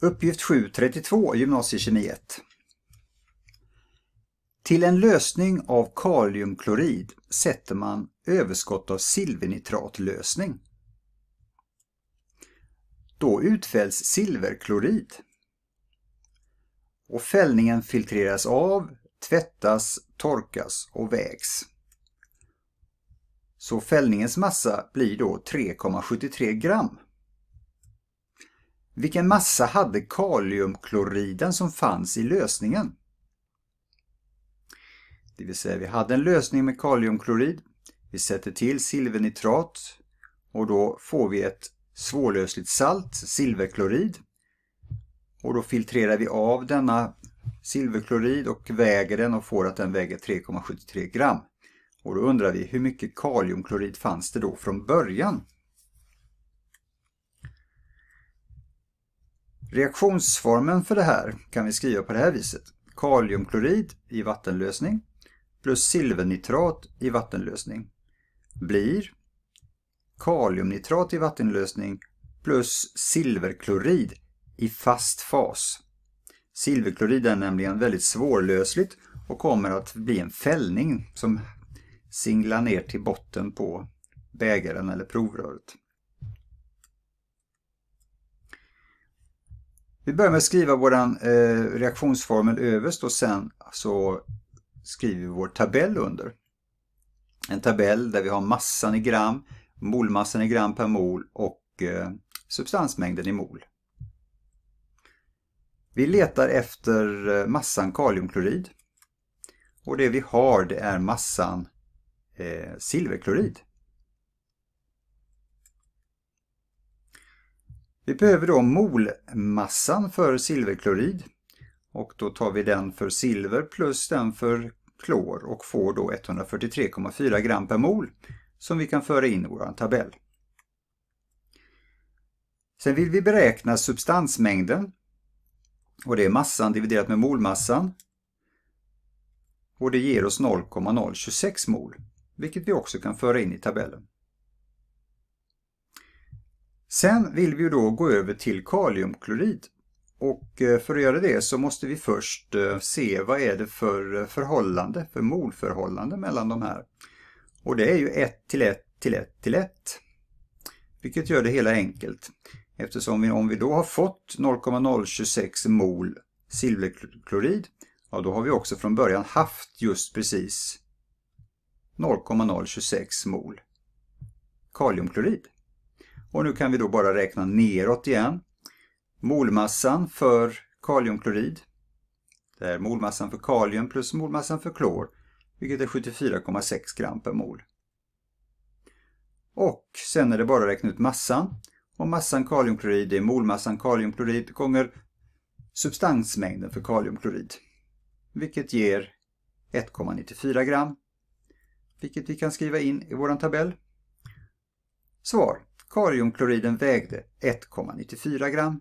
Uppgift 7.32 gymnasiekemi 1. Till en lösning av kaliumklorid sätter man överskott av silvernitratlösning. Då utfälls silverklorid. Och fällningen filtreras av, tvättas, torkas och vägs. Så fällningens massa blir då 3,73 gram. Vilken massa hade kaliumkloriden som fanns i lösningen? Det vill säga vi hade en lösning med kaliumklorid. Vi sätter till silvernitrat och då får vi ett svårlösligt salt, silverklorid. Och då filtrerar vi av denna silverklorid och väger den och får att den väger 3,73 gram. Och då undrar vi hur mycket kaliumklorid fanns det då från början? Reaktionsformen för det här kan vi skriva på det här viset. Kaliumklorid i vattenlösning plus silvernitrat i vattenlösning blir kaliumnitrat i vattenlösning plus silverklorid i fast fas. Silverklorid är nämligen väldigt svårlösligt och kommer att bli en fällning som singlar ner till botten på bägaren eller provröret. Vi börjar med att skriva vår eh, reaktionsformel överst och sen så skriver vi vår tabell under. En tabell där vi har massan i gram, molmassan i gram per mol och eh, substansmängden i mol. Vi letar efter eh, massan kaliumklorid och det vi har det är massan eh, silverklorid. Vi behöver då molmassan för silverklorid och då tar vi den för silver plus den för klor och får då 143,4 gram per mol som vi kan föra in i vår tabell. Sen vill vi beräkna substansmängden och det är massan dividerat med molmassan och det ger oss 0,026 mol vilket vi också kan föra in i tabellen. Sen vill vi då gå över till kaliumklorid. Och eh, för att göra det så måste vi först eh, se vad är det för eh, förhållande, för molförhållande mellan de här. Och det är ju 1 till 1 till 1 till 1. Vilket gör det hela enkelt. Eftersom vi, om vi då har fått 0,026 mol silverklorid, ja då har vi också från början haft just precis 0,026 mol kaliumklorid. Och nu kan vi då bara räkna neråt igen. Molmassan för kaliumklorid. Det är molmassan för kalium plus molmassan för klor, vilket är 74,6 gram per mol. Och sen är det bara att räkna ut massan. Och massan kaliumklorid är molmassan kaliumklorid gånger substansmängden för kaliumklorid. Vilket ger 1,94 gram. Vilket vi kan skriva in i vår tabell. Svar. Kariumkloriden vägde 1,94 gram